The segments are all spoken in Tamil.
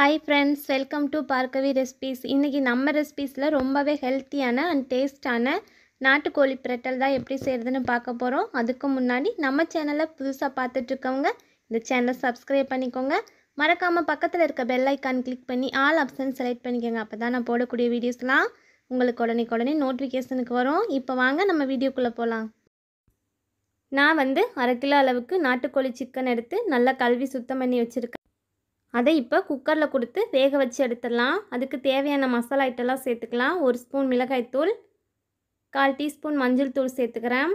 hi friends welcome to Bhargavi recipes இன்றைக்கி நம்ம ரெசிபீஸில் ரொம்பவே ஹெல்த்தியான அண்ட் டேஸ்டான நாட்டுக்கோழி பிரட்டல் தான் எப்படி செய்கிறதுன்னு பார்க்க போகிறோம் அதுக்கு முன்னாடி நம்ம சேனலை புதுசாக பார்த்துட்ருக்கவங்க இந்த சேனலை சப்ஸ்கிரைப் பண்ணிக்கோங்க மறக்காமல் பக்கத்தில் இருக்க பெல் ஐக்கான் கிளிக் பண்ணி ஆல் ஆப்ஷன் செலக்ட் பண்ணிக்கோங்க அப்போ தான் நான் போடக்கூடிய வீடியோஸ்லாம் உங்களுக்கு உடனே உடனே நோட்டிஃபிகேஷனுக்கு வரும் இப்போ வாங்க நம்ம வீடியோக்குள்ளே போகலாம் நான் வந்து அரை கிலோ அளவுக்கு நாட்டுக்கோழி சிக்கன் எடுத்து நல்லா கழுவி சுத்தம் பண்ணி வச்சுருக்கேன் அதை இப்போ குக்கரில் கொடுத்து வேக வச்சு எடுத்துடலாம் அதுக்கு தேவையான மசாலா ஐட்டெல்லாம் சேர்த்துக்கலாம் ஒரு ஸ்பூன் மிளகாய்த்தூள் கால் டீஸ்பூன் மஞ்சள் தூள் சேர்த்துக்கிறேன்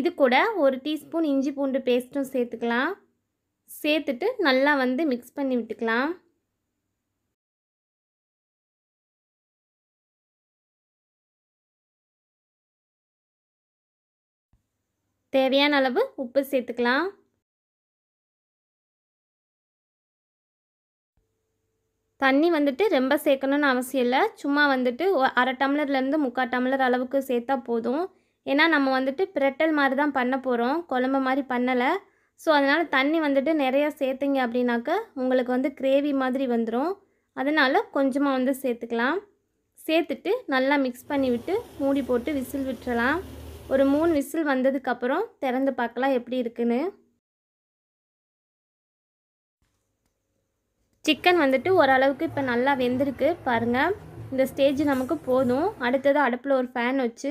இது கூட ஒரு டீஸ்பூன் இஞ்சி பூண்டு பேஸ்ட்டும் சேர்த்துக்கலாம் சேர்த்துட்டு நல்லா வந்து மிக்ஸ் பண்ணி விட்டுக்கலாம் தேவையான அளவு உப்பு சேர்த்துக்கலாம் தண்ணி வந்துட்டு ரொம்ப சேர்க்கணும்னு அவசியம் இல்லை சும்மா வந்துட்டு அரை டம்ளர்லேருந்து முக்கால் டம்ளர் அளவுக்கு சேர்த்தா போதும் ஏன்னா நம்ம வந்துட்டு பிரட்டல் மாதிரி தான் பண்ண போகிறோம் குழம்பு மாதிரி பண்ணலை ஸோ அதனால் தண்ணி வந்துட்டு நிறையா சேர்த்திங்க அப்படின்னாக்க உங்களுக்கு வந்து கிரேவி மாதிரி வந்துடும் அதனால் கொஞ்சமாக வந்து சேர்த்துக்கலாம் சேர்த்துட்டு நல்லா மிக்ஸ் பண்ணி விட்டு மூடி போட்டு விசில் விட்டுறலாம் ஒரு மூணு விசில் வந்ததுக்கப்புறம் திறந்து பார்க்கலாம் எப்படி இருக்குதுன்னு சிக்கன் வந்துட்டு ஓரளவுக்கு இப்போ நல்லா வெந்திருக்கு பாருங்கள் இந்த ஸ்டேஜ் நமக்கு போதும் அடுத்தது அடுப்பில் ஒரு ஃபேன் வச்சு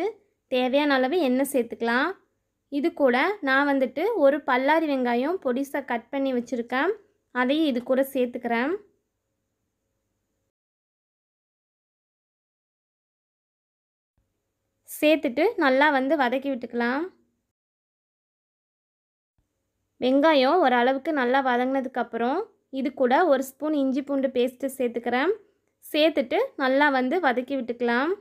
தேவையான அளவு எண்ணெய் சேர்த்துக்கலாம் இது கூட நான் வந்துட்டு ஒரு பல்லாரி வெங்காயம் பொடிசாக கட் பண்ணி வச்சுருக்கேன் அதையும் இது கூட சேர்த்துக்கிறேன் சேர்த்துட்டு நல்லா வந்து வதக்கி விட்டுக்கலாம் வெங்காயம் ஓரளவுக்கு நல்லா வதங்கினதுக்கப்புறம் இது கூட ஒரு ஸ்பூன் இஞ்சி பூண்டு பேஸ்ட்டு சேர்த்துக்கிறேன் சேர்த்துட்டு நல்லா வந்து வதக்கி விட்டுக்கலாம்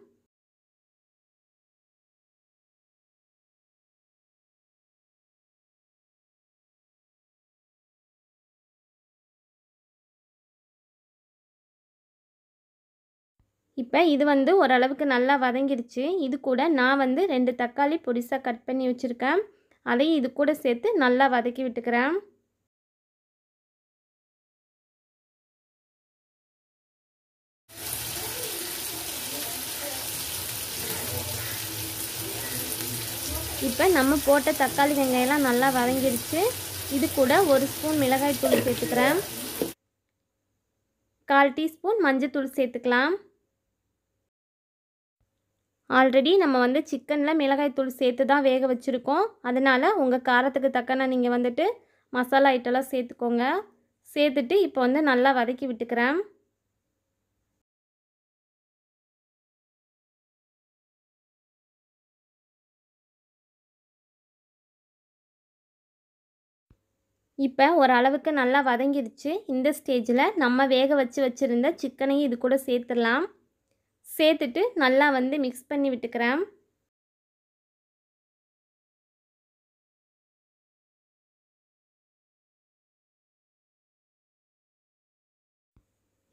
இப்போ இது வந்து ஓரளவுக்கு நல்லா வதங்கிருச்சு இது கூட நான் வந்து ரெண்டு தக்காளி பொடிசாக கட் பண்ணி வச்சுருக்கேன் அதையும் இது கூட சேர்த்து நல்லா வதக்கி விட்டுக்கிறேன் இப்போ நம்ம போட்ட தக்காளி வெங்காயம்லாம் நல்லா வதங்கிடுச்சு இது கூட ஒரு ஸ்பூன் மிளகாய் தூள் சேர்த்துக்கிறேன் கால் டீஸ்பூன் மஞ்சத்தூள் சேர்த்துக்கலாம் ஆல்ரெடி நம்ம வந்து சிக்கனில் மிளகாய் தூள் சேர்த்து தான் வேக வச்சுருக்கோம் அதனால் உங்கள் காரத்துக்கு தக்கன நீங்கள் வந்துட்டு மசாலா ஐட்டெல்லாம் சேர்த்துக்கோங்க சேர்த்துட்டு இப்போ வந்து நல்லா வதக்கி விட்டுக்கிறேன் இப்போ ஒரு அளவுக்கு நல்லா வதங்கிடுச்சு இந்த ஸ்டேஜில் நம்ம வேக வச்சு வச்சுருந்த சிக்கனையும் இது கூட சேர்த்துடலாம் சேர்த்துட்டு நல்லா வந்து மிக்ஸ் பண்ணி விட்டுக்கிறேன்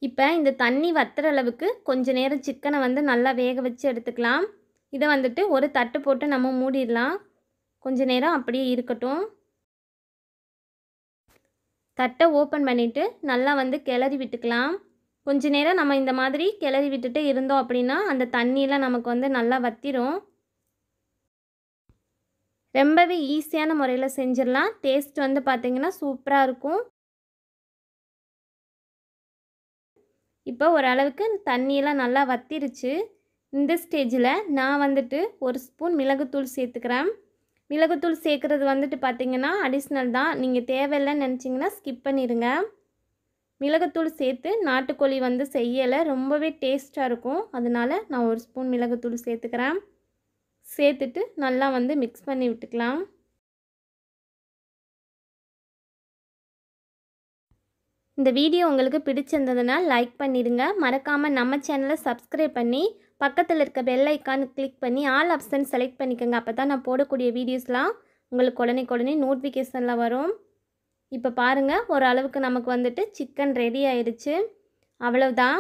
இப்போ இந்த தண்ணி வத்துற அளவுக்கு கொஞ்ச நேரம் சிக்கனை வந்து நல்லா வேக வச்சு எடுத்துக்கலாம் இதை வந்துட்டு ஒரு தட்டு போட்டு நம்ம மூடிடலாம் கொஞ்ச நேரம் அப்படியே இருக்கட்டும் தட்டை ஓப்பன் பண்ணிவிட்டு நல்லா வந்து கிளறி விட்டுக்கலாம் கொஞ்ச நேரம் நம்ம இந்த மாதிரி கிளறி விட்டுட்டு இருந்தோம் அப்படின்னா அந்த தண்ணியெலாம் நமக்கு வந்து நல்லா வத்திரும் ரொம்பவே ஈஸியான முறையில் செஞ்சிடலாம் டேஸ்ட் வந்து பார்த்திங்கன்னா சூப்பராக இருக்கும் இப்போ ஓரளவுக்கு தண்ணியெல்லாம் நல்லா வத்திருச்சு இந்த ஸ்டேஜில் நான் வந்துட்டு ஒரு ஸ்பூன் மிளகுத்தூள் சேர்த்துக்கிறேன் மிளகுத்தூள் சேர்க்குறது வந்துட்டு பார்த்திங்கன்னா அடிஷ்னல் தான் நீங்கள் தேவையில்லைன்னு நினச்சிங்கன்னா ஸ்கிப் பண்ணிடுங்க மிளகுத்தூள் சேர்த்து நாட்டுக்கோழி வந்து செய்யலை ரொம்பவே டேஸ்ட்டாக இருக்கும் அதனால் நான் ஒரு ஸ்பூன் மிளகுத்தூள் சேர்த்துக்கிறேன் சேர்த்துட்டு நல்லா வந்து மிக்ஸ் பண்ணி விட்டுக்கலாம் இந்த வீடியோ உங்களுக்கு பிடிச்சிருந்ததுனால் லைக் பண்ணிடுங்க மறக்காமல் நம்ம சேனலை சப்ஸ்கிரைப் பண்ணி பக்கத்தில் இருக்க பெல் ஐக்கான் கிளிக் பண்ணி ஆல் ஆப்ஷன் செலக்ட் பண்ணிக்கோங்க அப்போ தான் நான் போடக்கூடிய வீடியோஸ்லாம் உங்களுக்கு உடனே உடனே நோட்டிஃபிகேஷனில் வரும் இப்போ பாருங்கள் ஓரளவுக்கு நமக்கு வந்துட்டு சிக்கன் ரெடி ஆயிடுச்சு அவ்வளவுதான்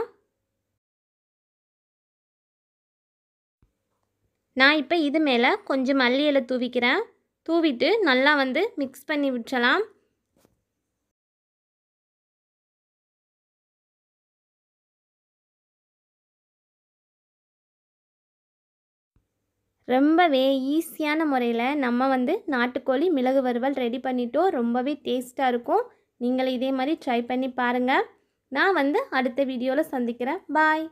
நான் இப்போ இது மேலே கொஞ்சம் மல்லி தூவிக்கிறேன் தூவிட்டு நல்லா வந்து மிக்ஸ் பண்ணி விட்டுலாம் ரொம்பவே ஈஸியான முறையில் நம்ம வந்து நாட்டுக்கோழி மிளகு வறுவல் ரெடி பண்ணிட்டோம் ரொம்பவே டேஸ்ட்டாக இருக்கும் நீங்கள் இதே மாதிரி ட்ரை பண்ணி பாருங்கள் நான் வந்து அடுத்த வீடியோவில் சந்திக்கிறேன் பாய்